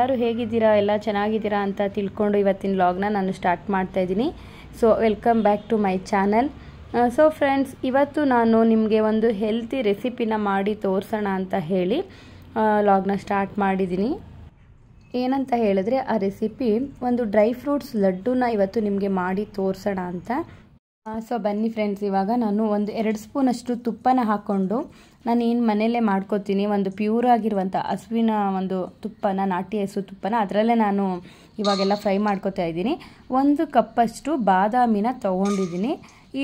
ಎಲ್ಲರೂ ಹೇಗಿದ್ದೀರಾ ಎಲ್ಲ ಚೆನ್ನಾಗಿದ್ದೀರಾ ಅಂತ ತಿಳ್ಕೊಂಡು ಇವತ್ತಿನ ಲಾಗ್ನ ನಾನು ಸ್ಟಾರ್ಟ್ ಮಾಡ್ತಾ ಇದ್ದೀನಿ so welcome back to my channel so friends ಇವತ್ತು ನಾನು ನಿಮಗೆ ಒಂದು ಹೆಲ್ತಿ ರೆಸಿಪಿನ ಮಾಡಿ ತೋರಿಸೋಣ ಅಂತ ಹೇಳಿ ಲಾಗ್ನ ಸ್ಟಾರ್ಟ್ ಮಾಡಿದ್ದೀನಿ ಏನಂತ ಹೇಳಿದ್ರೆ ಆ ರೆಸಿಪಿ ಒಂದು ಡ್ರೈ ಫ್ರೂಟ್ಸ್ ಲಡ್ಡುನ ಇವತ್ತು ನಿಮಗೆ ಮಾಡಿ ತೋರಿಸೋಣ ಅಂತ ಸೊ ಬನ್ನಿ ಫ್ರೆಂಡ್ಸ್ ಇವಾಗ ನಾನು ಒಂದು ಎರಡು ಸ್ಪೂನಷ್ಟು ತುಪ್ಪನ ಹಾಕ್ಕೊಂಡು ನಾನು ಏನು ಮನೆಯಲ್ಲೇ ಮಾಡ್ಕೋತೀನಿ ಒಂದು ಪ್ಯೂರ್ ಆಗಿರುವಂಥ ಹಸುವಿನ ಒಂದು ತುಪ್ಪನ ನಾಟಿ ಹಸು ತುಪ್ಪನ ಅದರಲ್ಲೇ ನಾನು ಇವಾಗೆಲ್ಲ ಫ್ರೈ ಮಾಡ್ಕೋತಾ ಇದ್ದೀನಿ ಒಂದು ಕಪ್ಪಷ್ಟು ಬಾದಾಮಿನ ತೊಗೊಂಡಿದ್ದೀನಿ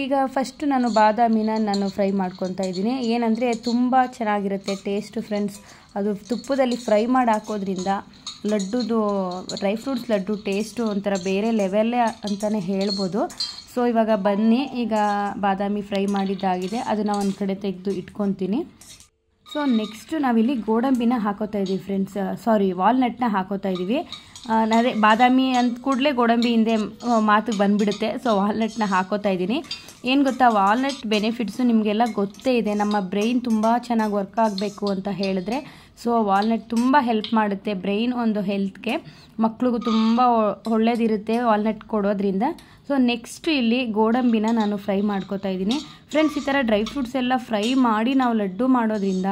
ಈಗ ಫಸ್ಟು ನಾನು ಬಾದಾಮಿನ ನಾನು ಫ್ರೈ ಮಾಡ್ಕೊತಾ ಇದ್ದೀನಿ ಏನಂದರೆ ತುಂಬ ಚೆನ್ನಾಗಿರುತ್ತೆ ಟೇಸ್ಟು ಫ್ರೆಂಡ್ಸ್ ಅದು ತುಪ್ಪದಲ್ಲಿ ಫ್ರೈ ಮಾಡಿ ಹಾಕೋದ್ರಿಂದ ಲಡ್ಡುದು ಡ್ರೈ ಫ್ರೂಟ್ಸ್ ಲಡ್ಡು ಟೇಸ್ಟು ಒಂಥರ ಬೇರೆ ಲೆವೆಲ್ಲೇ ಅಂತಲೇ ಹೇಳ್ಬೋದು ಸೊ ಇವಾಗ ಬನ್ನಿ ಈಗ ಬಾದಾಮಿ ಫ್ರೈ ಮಾಡಿದ್ದಾಗಿದೆ ಅದನ್ನು ಒಂದು ಕಡೆ ತೆಗೆದು ಇಟ್ಕೊತೀನಿ ಸೊ ನೆಕ್ಸ್ಟು ನಾವಿಲ್ಲಿ ಗೋಡಂಬಿನ ಹಾಕೋತಾ ಇದ್ದೀವಿ ಫ್ರೆಂಡ್ಸ್ ಸಾರಿ ವಾಲ್ನಟ್ನ ಹಾಕೋತಾ ಇದ್ದೀವಿ ಅದೇ uh, ಬಾದಾಮಿ ಅಂತ ಕೂಡಲೇ ಗೋಡಂಬಿ ಹಿಂದೆ ಮಾತು ಬಂದುಬಿಡುತ್ತೆ ಸೊ ವಾಲ್ನಟ್ನ ಹಾಕೋತಾ ಇದ್ದೀನಿ ಏನು ಗೊತ್ತಾ ವಾಲ್ನಟ್ ಬೆನಿಫಿಟ್ಸು ನಿಮಗೆಲ್ಲ ಗೊತ್ತೇ ಇದೆ ನಮ್ಮ ಬ್ರೈನ್ ತುಂಬ ಚೆನ್ನಾಗಿ ವರ್ಕ್ ಆಗಬೇಕು ಅಂತ ಹೇಳಿದ್ರೆ ಸೊ ವಾಲ್ನಟ್ ತುಂಬ ಹೆಲ್ಪ್ ಮಾಡುತ್ತೆ ಬ್ರೈನ್ ಒಂದು ಹೆಲ್ತ್ಗೆ ಮಕ್ಳಿಗೂ ತುಂಬ ಒಳ್ಳೇದಿರುತ್ತೆ ವಾಲ್ನಟ್ ಕೊಡೋದ್ರಿಂದ ಸೊ ನೆಕ್ಸ್ಟ್ ಇಲ್ಲಿ ಗೋಡಂಬಿನ ನಾನು ಫ್ರೈ ಮಾಡ್ಕೋತಾ ಇದ್ದೀನಿ ಫ್ರೆಂಡ್ಸ್ ಈ ಥರ ಡ್ರೈ ಫ್ರೂಟ್ಸ್ ಎಲ್ಲ ಫ್ರೈ ಮಾಡಿ ನಾವು ಲಡ್ಡು ಮಾಡೋದ್ರಿಂದ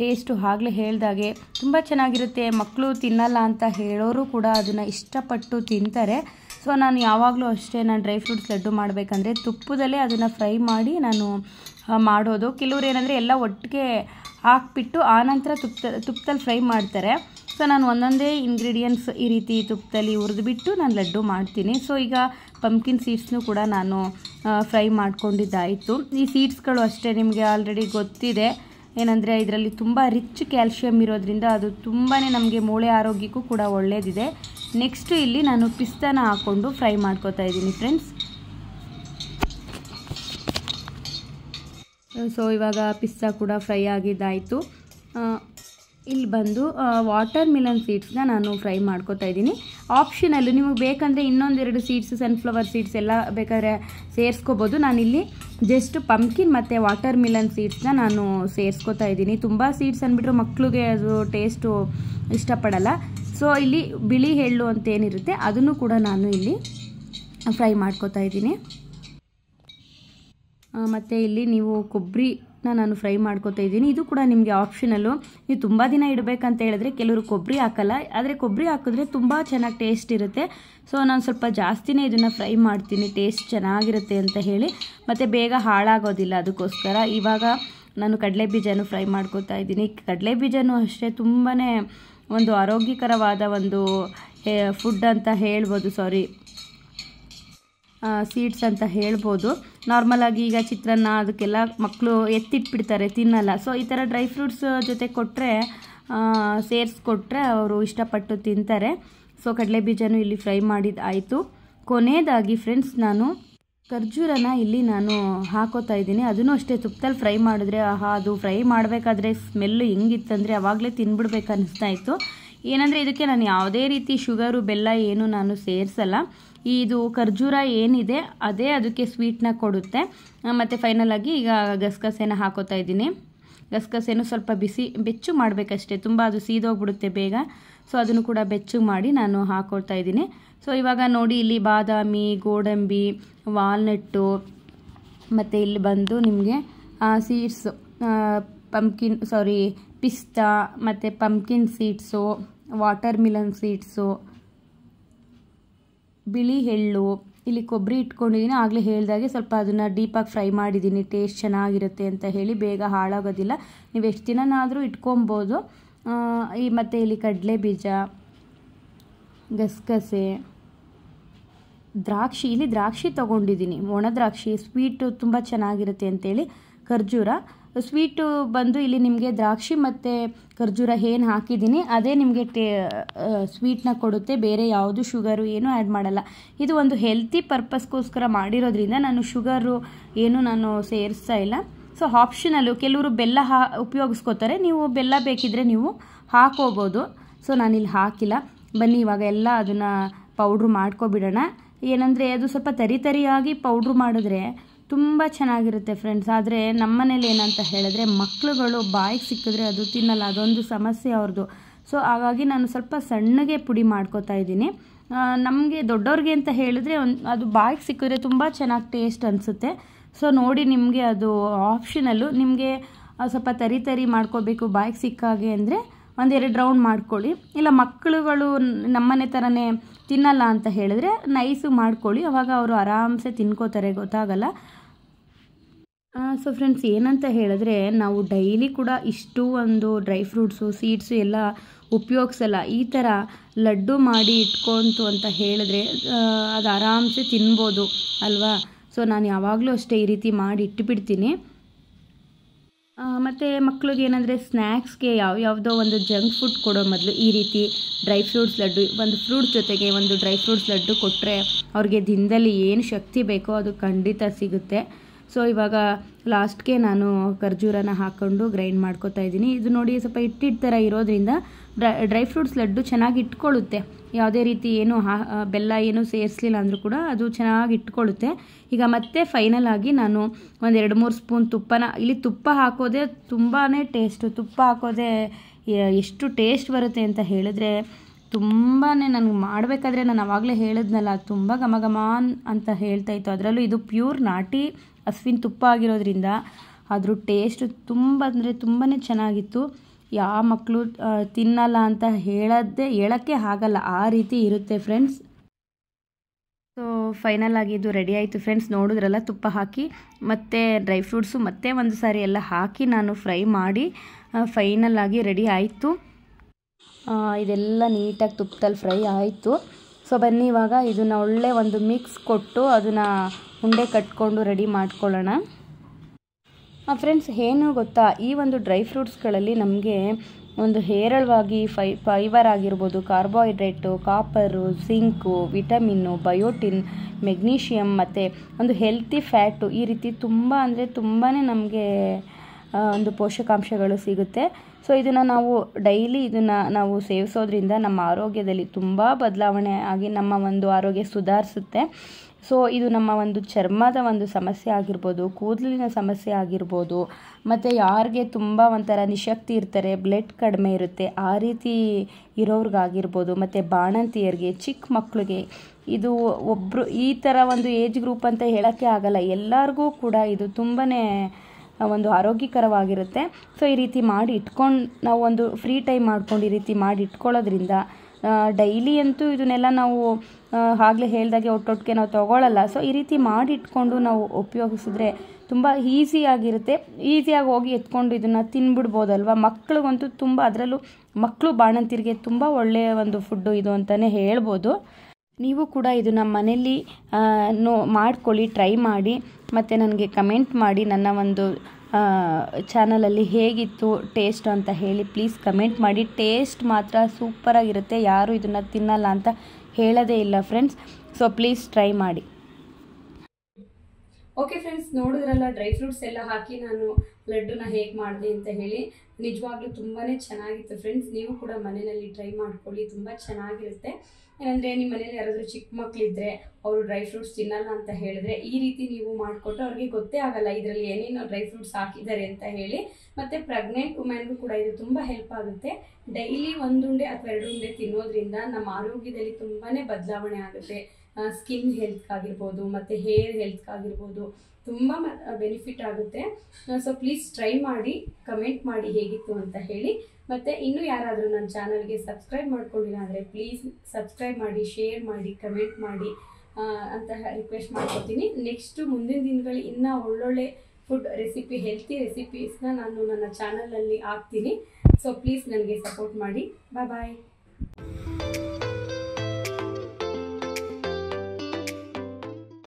ಟೇಸ್ಟು ಆಗಲೇ ಹೇಳ್ದಾಗೆ ತುಂಬ ಚೆನ್ನಾಗಿರುತ್ತೆ ಮಕ್ಕಳು ತಿನ್ನಲ್ಲ ಅಂತ ಹೇಳೋರು ಕೂಡ ಅದನ್ನು ಇಷ್ಟಪಟ್ಟು ತಿಂತಾರೆ ಸೊ ನಾನು ಯಾವಾಗಲೂ ಅಷ್ಟೇ ನಾನು ಡ್ರೈ ಫ್ರೂಟ್ಸ್ ಲಡ್ಡು ಮಾಡಬೇಕಂದ್ರೆ ತುಪ್ಪದಲ್ಲೇ ಅದನ್ನು ಫ್ರೈ ಮಾಡಿ ನಾನು ಮಾಡೋದು ಕೆಲವ್ರು ಏನಂದರೆ ಎಲ್ಲ ಒಟ್ಟಿಗೆ ಹಾಕ್ಬಿಟ್ಟು ಆನಂತರ ತುಪ್ಪ ತುಪ್ಪದಲ್ಲಿ ಫ್ರೈ ಮಾಡ್ತಾರೆ ಸೊ ನಾನು ಒಂದೊಂದೇ ಇಂಗ್ರೀಡಿಯೆಂಟ್ಸ್ ಈ ರೀತಿ ತುಪ್ಪದಲ್ಲಿ ಹುರಿದುಬಿಟ್ಟು ನಾನು ಲಡ್ಡು ಮಾಡ್ತೀನಿ ಸೊ ಈಗ ಪಂಪ್ಕಿನ್ ಸೀಡ್ಸ್ನು ಕೂಡ ನಾನು ಫ್ರೈ ಮಾಡ್ಕೊಂಡಿದ್ದಾಯಿತು ಈ ಸೀಡ್ಸ್ಗಳು ಅಷ್ಟೇ ನಿಮಗೆ ಆಲ್ರೆಡಿ ಗೊತ್ತಿದೆ ಏನಂದರೆ ಇದರಲ್ಲಿ ತುಂಬ ರಿಚ್ ಕ್ಯಾಲ್ಶಿಯಂ ಇರೋದ್ರಿಂದ ಅದು ತುಂಬಾ ನಮಗೆ ಮೂಳೆ ಆರೋಗ್ಯಕ್ಕೂ ಕೂಡ ಒಳ್ಳೆಯದಿದೆ ನೆಕ್ಸ್ಟು ಇಲ್ಲಿ ನಾನು ಪಿಸ್ತಾನ ಹಾಕ್ಕೊಂಡು ಫ್ರೈ ಮಾಡ್ಕೋತಾ ಇದ್ದೀನಿ ಫ್ರೆಂಡ್ಸ್ ಸೊ ಇವಾಗ ಪಿಸ್ತಾ ಕೂಡ ಫ್ರೈ ಆಗಿದ್ದಾಯಿತು ಇಲ್ಲಿ ಬಂದು ವಾಟರ್ ಮಿಲನ್ ಸೀಡ್ಸ್ನ ನಾನು ಫ್ರೈ ಮಾಡ್ಕೋತಾ ಇದ್ದೀನಿ ಆಪ್ಷನಲ್ಲು ನಿಮಗೆ ಬೇಕಂದರೆ ಇನ್ನೊಂದೆರಡು ಸೀಡ್ಸ್ ಸನ್ಫ್ಲವರ್ ಸೀಡ್ಸ್ ಎಲ್ಲ ಬೇಕಾದ್ರೆ ಸೇರಿಸ್ಕೋಬೋದು ನಾನಿಲ್ಲಿ ಜಸ್ಟ್ ಪಂಪ್ಕಿನ್ ಮತ್ತು ವಾಟರ್ ಮಿಲನ್ ಸೀಡ್ಸ್ನ ನಾನು ಸೇರಿಸ್ಕೋತಾ ಇದ್ದೀನಿ ತುಂಬ ಸೀಡ್ಸ್ ಅಂದ್ಬಿಟ್ರೆ ಮಕ್ಕಳಿಗೆ ಅದು ಟೇಸ್ಟು ಇಷ್ಟಪಡಲ್ಲ ಸೊ ಇಲ್ಲಿ ಬಿಳಿ ಎಳ್ಳು ಅಂತ ಏನಿರುತ್ತೆ ಅದನ್ನು ಕೂಡ ನಾನು ಇಲ್ಲಿ ಫ್ರೈ ಮಾಡ್ಕೋತಾ ಇದ್ದೀನಿ ಮತ್ತು ಇಲ್ಲಿ ನೀವು ಕೊಬ್ಬರಿ ನಾನು ಫ್ರೈ ಮಾಡ್ಕೋತಾ ಇದ್ದೀನಿ ಇದು ಕೂಡ ನಿಮಗೆ ಆಪ್ಷನಲ್ಲು ನೀವು ತುಂಬ ದಿನ ಇಡಬೇಕಂತ ಹೇಳಿದ್ರೆ ಕೆಲವರು ಕೊಬ್ಬರಿ ಹಾಕಲ್ಲ ಆದರೆ ಕೊಬ್ಬರಿ ಹಾಕಿದ್ರೆ ತುಂಬ ಚೆನ್ನಾಗಿ ಟೇಸ್ಟ್ ಇರುತ್ತೆ ಸೊ ನಾನು ಸ್ವಲ್ಪ ಜಾಸ್ತಿನೇ ಇದನ್ನು ಫ್ರೈ ಮಾಡ್ತೀನಿ ಟೇಸ್ಟ್ ಚೆನ್ನಾಗಿರುತ್ತೆ ಅಂತ ಹೇಳಿ ಮತ್ತು ಬೇಗ ಹಾಳಾಗೋದಿಲ್ಲ ಅದಕ್ಕೋಸ್ಕರ ಇವಾಗ ನಾನು ಕಡಲೆ ಬೀಜನೂ ಫ್ರೈ ಮಾಡ್ಕೋತಾ ಇದ್ದೀನಿ ಕಡಲೆ ಬೀಜನೂ ಅಷ್ಟೇ ತುಂಬಾ ಒಂದು ಆರೋಗ್ಯಕರವಾದ ಒಂದು ಫುಡ್ ಅಂತ ಹೇಳ್ಬೋದು ಸಾರಿ ಸೀಡ್ಸ್ ಅಂತ ಹೇಳ್ಬೋದು ನಾರ್ಮಲಾಗಿ ಈಗ ಚಿತ್ರಾನ್ನ ಅದಕ್ಕೆಲ್ಲ ಮಕ್ಕಳು ಎತ್ತಿಟ್ಬಿಡ್ತಾರೆ ತಿನ್ನಲ್ಲ ಸೊ ಈ ಥರ ಡ್ರೈ ಫ್ರೂಟ್ಸ್ ಜೊತೆ ಕೊಟ್ಟರೆ ಸೇರಿಸ್ಕೊಟ್ರೆ ಅವರು ಇಷ್ಟಪಟ್ಟು ತಿಂತಾರೆ ಸೊ ಕಡಲೆ ಬೀಜನೂ ಇಲ್ಲಿ ಫ್ರೈ ಮಾಡಿದ ಆಯಿತು ಕೊನೆಯದಾಗಿ ಫ್ರೆಂಡ್ಸ್ ನಾನು ಖರ್ಜೂರನ ಇಲ್ಲಿ ನಾನು ಹಾಕೋತಾ ಇದ್ದೀನಿ ಅದನ್ನು ಅಷ್ಟೇ ತುಪ್ಪದಲ್ಲಿ ಫ್ರೈ ಮಾಡಿದ್ರೆ ಆಹಾ ಅದು ಫ್ರೈ ಮಾಡಬೇಕಾದ್ರೆ ಸ್ಮೆಲ್ಲು ಹೆಂಗಿತ್ತಂದರೆ ಅವಾಗಲೇ ತಿನ್ಬಿಡ್ಬೇಕು ಇತ್ತು ಏನಂದರೆ ಇದಕ್ಕೆ ನಾನು ಯಾವುದೇ ರೀತಿ ಶುಗರು ಬೆಲ್ಲ ಏನು ನಾನು ಸೇರಿಸಲ್ಲ ಇದು ಖರ್ಜೂರ ಏನಿದೆ ಅದೇ ಅದಕ್ಕೆ ಸ್ವೀಟ್ನ ಕೊಡುತ್ತೆ ಮತ್ತು ಫೈನಲಾಗಿ ಈಗ ಗಸಗಸೆನ ಹಾಕೋತಾ ಇದ್ದೀನಿ ಗಸಗಸೆನೂ ಸ್ವಲ್ಪ ಬಿಸಿ ಬೆಚ್ಚು ಮಾಡಬೇಕಷ್ಟೇ ತುಂಬ ಅದು ಸೀದೋಗ್ಬಿಡುತ್ತೆ ಬೇಗ ಸೊ ಅದನ್ನು ಕೂಡ ಬೆಚ್ಚು ಮಾಡಿ ನಾನು ಹಾಕೊಳ್ತಾ ಇದ್ದೀನಿ ಸೊ ಇವಾಗ ನೋಡಿ ಇಲ್ಲಿ ಬಾದಾಮಿ ಗೋಡಂಬಿ ವಾಲ್ನಟ್ಟು ಮತ್ತು ಇಲ್ಲಿ ಬಂದು ನಿಮಗೆ ಸೀಡ್ಸು ಪಂಪ್ಕಿನ್ ಸಾರಿ ಪಿಸ್ತಾ ಮತ್ತು pumpkin seeds watermelon seeds ಬಿಳಿ ಎಳ್ಳು ಇಲ್ಲಿ ಕೊಬ್ಬರಿ ಇಟ್ಕೊಂಡಿದ್ದೀನಿ ಆಗಲೇ ಹೇಳಿದಾಗೆ ಸ್ವಲ್ಪ ಅದನ್ನು ಡೀಪಾಗಿ ಫ್ರೈ ಮಾಡಿದ್ದೀನಿ ಟೇಸ್ಟ್ ಚೆನ್ನಾಗಿರುತ್ತೆ ಅಂತ ಹೇಳಿ ಬೇಗ ಹಾಳಾಗೋದಿಲ್ಲ ನೀವು ಎಷ್ಟು ದಿನನಾದರೂ ಇಟ್ಕೊಬೋದು ಈ ಮತ್ತು ಇಲ್ಲಿ ಕಡಲೆ ಬೀಜ ಗಸಗಸೆ ದ್ರಾಕ್ಷಿ ಇಲ್ಲಿ ದ್ರಾಕ್ಷಿ ತೊಗೊಂಡಿದ್ದೀನಿ ಒಣ ದ್ರಾಕ್ಷಿ ಸ್ವೀಟು ತುಂಬ ಚೆನ್ನಾಗಿರುತ್ತೆ ಅಂತೇಳಿ ಖರ್ಜೂರ ಸ್ವೀಟು ಬಂದು ಇಲ್ಲಿ ನಿಮಗೆ ದ್ರಾಕ್ಷಿ ಮತ್ತು ಖರ್ಜೂರ ಏನು ಹಾಕಿದ್ದೀನಿ ಅದೇ ನಿಮಗೆ ಟೇ ಸ್ವೀಟ್ನ ಕೊಡುತ್ತೆ ಬೇರೆ ಯಾವುದು ಶುಗರು ಏನೂ ಆ್ಯಡ್ ಮಾಡಲ್ಲ ಇದು ಒಂದು ಹೆಲ್ತಿ ಪರ್ಪಸ್ಗೋಸ್ಕರ ಮಾಡಿರೋದ್ರಿಂದ ನಾನು ಶುಗರು ಏನು ನಾನು ಸೇರಿಸ್ತಾ ಇಲ್ಲ ಸೊ ಆಪ್ಷನಲ್ಲು ಕೆಲವರು ಬೆಲ್ಲ ಹಾ ಉಪಯೋಗಿಸ್ಕೋತಾರೆ ನೀವು ಬೆಲ್ಲ ಬೇಕಿದ್ರೆ ನೀವು ಹಾಕೋಬೋದು ಸೊ ನಾನಿಲ್ಲಿ ಹಾಕಿಲ್ಲ ಬನ್ನಿ ಇವಾಗ ಎಲ್ಲ ಅದನ್ನು ಪೌಡ್ರ್ ಮಾಡ್ಕೊಬಿಡೋಣ ಏನಂದರೆ ಅದು ಸ್ವಲ್ಪ ತರಿತರಿಯಾಗಿ ತರಿಯಾಗಿ ಪೌಡ್ರ್ ಮಾಡಿದ್ರೆ ತುಂಬ ಚೆನ್ನಾಗಿರುತ್ತೆ ಫ್ರೆಂಡ್ಸ್ ಆದರೆ ನಮ್ಮ ಮನೇಲಿ ಏನಂತ ಹೇಳಿದ್ರೆ ಮಕ್ಕಳುಗಳು ಬಾಯಿಗೆ ಸಿಕ್ಕಿದ್ರೆ ಅದು ತಿನ್ನಲ್ಲ ಅದೊಂದು ಸಮಸ್ಯೆ ಅವ್ರದ್ದು ಸೊ ಹಾಗಾಗಿ ನಾನು ಸ್ವಲ್ಪ ಸಣ್ಣಗೆ ಪುಡಿ ಮಾಡ್ಕೋತಾ ಇದ್ದೀನಿ ನಮಗೆ ದೊಡ್ಡವ್ರಿಗೆ ಅಂತ ಹೇಳಿದ್ರೆ ಒಂದು ಅದು ಬಾಯಿಗೆ ಸಿಕ್ಕಿದ್ರೆ ತುಂಬ ಚೆನ್ನಾಗಿ ಟೇಸ್ಟ್ ಅನಿಸುತ್ತೆ ಸೊ ನೋಡಿ ನಿಮಗೆ ಅದು ಆಪ್ಷನಲ್ಲು ನಿಮಗೆ ಸ್ವಲ್ಪ ತರಿ ತರಿ ಮಾಡ್ಕೋಬೇಕು ಬಾಯಿಗೆ ಸಿಕ್ಕಾಗೆ ಅಂದರೆ ಒಂದೆರಡು ರೌಂಡ್ ಮಾಡ್ಕೊಳ್ಳಿ ಇಲ್ಲ ಮಕ್ಕಳುಗಳು ನಮ್ಮನೆ ಥರನೇ ತಿನ್ನಲ್ಲ ಅಂತ ಹೇಳಿದ್ರೆ ನೈಸು ಮಾಡ್ಕೊಳ್ಳಿ ಅವಾಗ ಅವರು ಆರಾಮ್ಸೆ ತಿನ್ಕೋತಾರೆ ಗೊತ್ತಾಗಲ್ಲ ಸೊ ಫ್ರೆಂಡ್ಸ್ ಏನಂತ ಹೇಳಿದ್ರೆ ನಾವು ಡೈಲಿ ಕೂಡ ಇಷ್ಟು ಒಂದು ಡ್ರೈ ಫ್ರೂಟ್ಸು ಸೀಡ್ಸು ಎಲ್ಲ ಉಪಯೋಗಿಸಲ್ಲ ಈ ಥರ ಲಡ್ಡು ಮಾಡಿ ಇಟ್ಕೊಂತು ಅಂತ ಹೇಳಿದ್ರೆ ಅದು ಆರಾಮ್ಸೆ ತಿನ್ಬೋದು ಅಲ್ವಾ ಸೊ ನಾನು ಯಾವಾಗಲೂ ಅಷ್ಟೇ ಈ ರೀತಿ ಮಾಡಿ ಇಟ್ಟುಬಿಡ್ತೀನಿ ಮತ್ತು ಮಕ್ಳಿಗೆ ಏನಂದರೆ ಸ್ನ್ಯಾಕ್ಸ್ಗೆ ಯಾವ ಯಾವುದೋ ಒಂದು ಜಂಕ್ ಫುಡ್ ಕೊಡೋ ಮೊದಲು ಈ ರೀತಿ ಡ್ರೈ ಫ್ರೂಟ್ಸ್ ಲಡ್ಡು ಒಂದು ಫ್ರೂಟ್ ಜೊತೆಗೆ ಒಂದು ಡ್ರೈ ಫ್ರೂಟ್ಸ್ ಲಡ್ಡು ಕೊಟ್ಟರೆ ಅವ್ರಿಗೆ ದಿನದಲ್ಲಿ ಏನು ಶಕ್ತಿ ಬೇಕೋ ಅದು ಖಂಡಿತ ಸಿಗುತ್ತೆ ಸೊ ಇವಾಗ ಲಾಸ್ಟ್ಗೆ ನಾನು ಖರ್ಜೂರನ ಹಾಕ್ಕೊಂಡು ಗ್ರೈಂಡ್ ಮಾಡ್ಕೋತಾ ಇದ್ದೀನಿ ಇದು ನೋಡಿ ಸ್ವಲ್ಪ ಹಿಟ್ಟಿಟ್ಟು ಥರ ಇರೋದ್ರಿಂದ ಡ್ರೈ ಫ್ರೂಟ್ಸ್ ಲಡ್ಡು ಚೆನ್ನಾಗಿ ಇಟ್ಕೊಳ್ಳುತ್ತೆ ಯಾವುದೇ ರೀತಿ ಏನು ಬೆಲ್ಲ ಏನು ಸೇರಿಸಲಿಲ್ಲ ಅಂದರೂ ಕೂಡ ಅದು ಚೆನ್ನಾಗಿ ಇಟ್ಕೊಳ್ಳುತ್ತೆ ಈಗ ಮತ್ತೆ ಫೈನಲ್ ಆಗಿ ನಾನು ಒಂದು ಎರಡು ಮೂರು ಸ್ಪೂನ್ ತುಪ್ಪನ ಇಲ್ಲಿ ತುಪ್ಪ ಹಾಕೋದೇ ತುಂಬಾ ಟೇಸ್ಟು ತುಪ್ಪ ಹಾಕೋದೇ ಎಷ್ಟು ಟೇಸ್ಟ್ ಬರುತ್ತೆ ಅಂತ ಹೇಳಿದ್ರೆ ತುಂಬಾ ನನಗೆ ಮಾಡಬೇಕಾದ್ರೆ ನಾನು ಅವಾಗಲೇ ಹೇಳಿದ್ನಲ್ಲ ತುಂಬ ಗಮಗಮಾನ್ ಅಂತ ಹೇಳ್ತಾ ಇತ್ತು ಅದರಲ್ಲೂ ಇದು ಪ್ಯೂರ್ ನಾಟಿ ಹಸುವಿನ ತುಪ್ಪ ಆಗಿರೋದ್ರಿಂದ ಅದ್ರ ಟೇಸ್ಟು ತುಂಬ ಅಂದರೆ ತುಂಬಾ ಚೆನ್ನಾಗಿತ್ತು ಯಾವ ಮಕ್ಕಳು ತಿನ್ನಲ್ಲ ಅಂತ ಹೇಳೋದೇ ಹೇಳೋಕ್ಕೆ ಆಗಲ್ಲ ಆ ರೀತಿ ಇರುತ್ತೆ ಫ್ರೆಂಡ್ಸ್ ಸೊ ಫೈನಲ್ ಆಗಿ ಇದು ರೆಡಿ ಆಯಿತು ಫ್ರೆಂಡ್ಸ್ ನೋಡಿದ್ರಲ್ಲ ತುಪ್ಪ ಹಾಕಿ ಮತ್ತು ಡ್ರೈ ಫ್ರೂಟ್ಸು ಮತ್ತೆ ಒಂದು ಸಾರಿ ಎಲ್ಲ ಹಾಕಿ ನಾನು ಫ್ರೈ ಮಾಡಿ ಫೈನಲ್ ಆಗಿ ರೆಡಿ ಆಯಿತು ಇದೆಲ್ಲ ನೀಟಾಗಿ ತುಪ್ಪದಲ್ಲಿ ಫ್ರೈ ಆಯಿತು ಸೊ ಬನ್ನಿ ಇವಾಗ ಇದನ್ನು ಒಳ್ಳೆ ಒಂದು ಮಿಕ್ಸ್ ಕೊಟ್ಟು ಅದನ್ನು ಉಂಡೆ ಕಟ್ಕೊಂಡು ರೆಡಿ ಮಾಡ್ಕೊಳ್ಳೋಣ ಫ್ರೆಂಡ್ಸ್ ಏನು ಗೊತ್ತಾ ಈ ಒಂದು ಡ್ರೈ ಫ್ರೂಟ್ಸ್ಗಳಲ್ಲಿ ನಮಗೆ ಒಂದು ಹೇರಳವಾಗಿ ಫೈ ಫೈಬರ್ ಆಗಿರ್ಬೋದು carbohydrate copper zinc vitamin biotin magnesium ಮತ್ತು ಒಂದು ಹೆಲ್ತಿ ಫ್ಯಾಟು ಈ ರೀತಿ ತುಂಬ ಅಂದರೆ ತುಂಬಾ ನಮಗೆ ಒಂದು ಪೋಷಕಾಂಶಗಳು ಸಿಗುತ್ತೆ ಸೊ ಇದನ್ನು ನಾವು ಡೈಲಿ ಇದನ್ನು ನಾವು ಸೇವಿಸೋದ್ರಿಂದ ನಮ್ಮ ಆರೋಗ್ಯದಲ್ಲಿ ತುಂಬ ಬದಲಾವಣೆ ಆಗಿ ನಮ್ಮ ಒಂದು ಆರೋಗ್ಯ ಸುಧಾರಿಸುತ್ತೆ ಸೊ ಇದು ನಮ್ಮ ಒಂದು ಚರ್ಮದ ಒಂದು ಸಮಸ್ಯೆ ಆಗಿರ್ಬೋದು ಕೂದಲಿನ ಸಮಸ್ಯೆ ಆಗಿರ್ಬೋದು ಮತ್ತು ಯಾರಿಗೆ ತುಂಬ ಒಂಥರ ನಿಶಕ್ತಿ ಇರ್ತಾರೆ ಬ್ಲಡ್ ಕಡಿಮೆ ಇರುತ್ತೆ ಆ ರೀತಿ ಇರೋರಿಗಾಗಿರ್ಬೋದು ಮತ್ತು ಬಾಣಂತಿಯರಿಗೆ ಚಿಕ್ಕ ಮಕ್ಕಳಿಗೆ ಇದು ಒಬ್ಬರು ಈ ಥರ ಒಂದು ಏಜ್ ಗ್ರೂಪ್ ಅಂತ ಹೇಳೋಕ್ಕೆ ಆಗಲ್ಲ ಎಲ್ಲರಿಗೂ ಕೂಡ ಇದು ತುಂಬಾ ಒಂದು ಆರೋಗ್ಯಕರವಾಗಿರುತ್ತೆ ಸೊ ಈ ರೀತಿ ಮಾಡಿ ಇಟ್ಕೊಂಡು ನಾವು ಒಂದು ಫ್ರೀ ಟೈಮ್ ಮಾಡ್ಕೊಂಡು ಈ ರೀತಿ ಮಾಡಿ ಇಟ್ಕೊಳ್ಳೋದ್ರಿಂದ ಡೈಲಿ ಅಂತೂ ಇದನ್ನೆಲ್ಲ ನಾವು ಆಗಲೇ ಹೇಳ್ದಾಗೆ ಒಟ್ಟೊಟ್ಟಿಗೆ ನಾವು ತೊಗೊಳ್ಳಲ್ಲ ಸೊ ಈ ರೀತಿ ಮಾಡಿಟ್ಕೊಂಡು ನಾವು ಉಪಯೋಗಿಸಿದ್ರೆ ತುಂಬ ಈಸಿಯಾಗಿರುತ್ತೆ ಈಸಿಯಾಗಿ ಹೋಗಿ ಎತ್ಕೊಂಡು ಇದನ್ನು ತಿನ್ಬಿಡ್ಬೋದಲ್ವ ಮಕ್ಳಿಗಂತೂ ತುಂಬ ಅದರಲ್ಲೂ ಮಕ್ಕಳು ಬಾಣಂತಿರಿಗೆ ತುಂಬ ಒಳ್ಳೆಯ ಒಂದು ಫುಡ್ಡು ಇದು ಅಂತಲೇ ಹೇಳ್ಬೋದು ನೀವು ಕೂಡ ಇದು ನಮ್ಮ ಮನೇಲಿ ನೋ ಮಾಡ್ಕೊಳ್ಳಿ ಟ್ರೈ ಮಾಡಿ ಮತ್ತು ನನಗೆ ಕಮೆಂಟ್ ಮಾಡಿ ನನ್ನ ಒಂದು ಚಾನಲಲ್ಲಿ ಹೇಗಿತ್ತು ಟೇಸ್ಟ್ ಅಂತ ಹೇಳಿ ಪ್ಲೀಸ್ ಕಮೆಂಟ್ ಮಾಡಿ ಟೇಸ್ಟ್ ಮಾತ್ರ ಸೂಪರಾಗಿರುತ್ತೆ ಯಾರೂ ಇದನ್ನು ತಿನ್ನಲ್ಲ ಅಂತ ಹೇಳೋದೇ ಇಲ್ಲ ಫ್ರೆಂಡ್ಸ್ ಸೊ ಪ್ಲೀಸ್ ಟ್ರೈ ಮಾಡಿ ಓಕೆ ಫ್ರೆಂಡ್ಸ್ ನೋಡಿದ್ರಲ್ಲ ಡ್ರೈ ಫ್ರೂಟ್ಸ್ ಎಲ್ಲ ಹಾಕಿ ನಾನು ಲಡ್ಡುನ ಹೇಗೆ ಮಾಡಿದೆ ಅಂತ ಹೇಳಿ ನಿಜವಾಗ್ಲೂ ತುಂಬಾ ಚೆನ್ನಾಗಿತ್ತು ಫ್ರೆಂಡ್ಸ್ ನೀವು ಕೂಡ ಮನೆಯಲ್ಲಿ ಟ್ರೈ ಮಾಡ್ಕೊಳ್ಳಿ ತುಂಬ ಚೆನ್ನಾಗಿರುತ್ತೆ ಏನಂದರೆ ನಿಮ್ಮ ಮನೇಲಿ ಯಾರಾದರೂ ಚಿಕ್ಕ ಮಕ್ಕಳಿದ್ರೆ ಅವರು ಡ್ರೈ ಫ್ರೂಟ್ಸ್ ತಿನ್ನಲ್ಲ ಅಂತ ಹೇಳಿದ್ರೆ ಈ ರೀತಿ ನೀವು ಮಾಡಿಕೊಟ್ಟು ಅವ್ರಿಗೆ ಗೊತ್ತೇ ಆಗಲ್ಲ ಇದರಲ್ಲಿ ಏನೇನು ಡ್ರೈ ಫ್ರೂಟ್ಸ್ ಹಾಕಿದ್ದಾರೆ ಅಂತ ಹೇಳಿ ಮತ್ತು ಪ್ರೆಗ್ನೆಂಟ್ ವುಮೆನ್ಗೂ ಕೂಡ ಇದು ತುಂಬ ಹೆಲ್ಪ್ ಆಗುತ್ತೆ ಡೈಲಿ ಉಂಡೆ ಅಥವಾ ಎರಡು ಉಂಡೆ ತಿನ್ನೋದ್ರಿಂದ ನಮ್ಮ ಆರೋಗ್ಯದಲ್ಲಿ ತುಂಬಾ ಬದಲಾವಣೆ ಆಗುತ್ತೆ ಸ್ಕಿನ್ ಹೆಲ್ತ್ಗಾಗಿರ್ಬೋದು ಮತ್ತು ಹೇರ್ ಹೆಲ್ತ್ಗಾಗಿರ್ಬೋದು ತುಂಬ ಬೆನಿಫಿಟ್ ಆಗುತ್ತೆ ಸೊ ಪ್ಲೀಸ್ ಟ್ರೈ ಮಾಡಿ ಕಮೆಂಟ್ ಮಾಡಿ ಹೇಗಿತ್ತು ಅಂತ ಹೇಳಿ ಮತ್ತು ಇನ್ನೂ ಯಾರಾದರೂ ನನ್ನ ಚಾನಲ್ಗೆ ಸಬ್ಸ್ಕ್ರೈಬ್ ಮಾಡ್ಕೊಂಡಿಲ್ಲ ಅಂದರೆ ಪ್ಲೀಸ್ ಸಬ್ಸ್ಕ್ರೈಬ್ ಮಾಡಿ ಶೇರ್ ಮಾಡಿ ಕಮೆಂಟ್ ಮಾಡಿ ಅಂತ ರಿಕ್ವೆಸ್ಟ್ ಮಾಡ್ಕೊತೀನಿ ನೆಕ್ಸ್ಟು ಮುಂದಿನ ದಿನಗಳಲ್ಲಿ ಇನ್ನೂ ಒಳ್ಳೊಳ್ಳೆ ಫುಡ್ ರೆಸಿಪಿ ಹೆಲ್ತಿ ರೆಸಿಪೀಸ್ನ ನಾನು ನನ್ನ ಚಾನಲಲ್ಲಿ ಹಾಕ್ತೀನಿ ಸೊ ಪ್ಲೀಸ್ ನನಗೆ ಸಪೋರ್ಟ್ ಮಾಡಿ ಬಾಯ್ ಬಾಯ್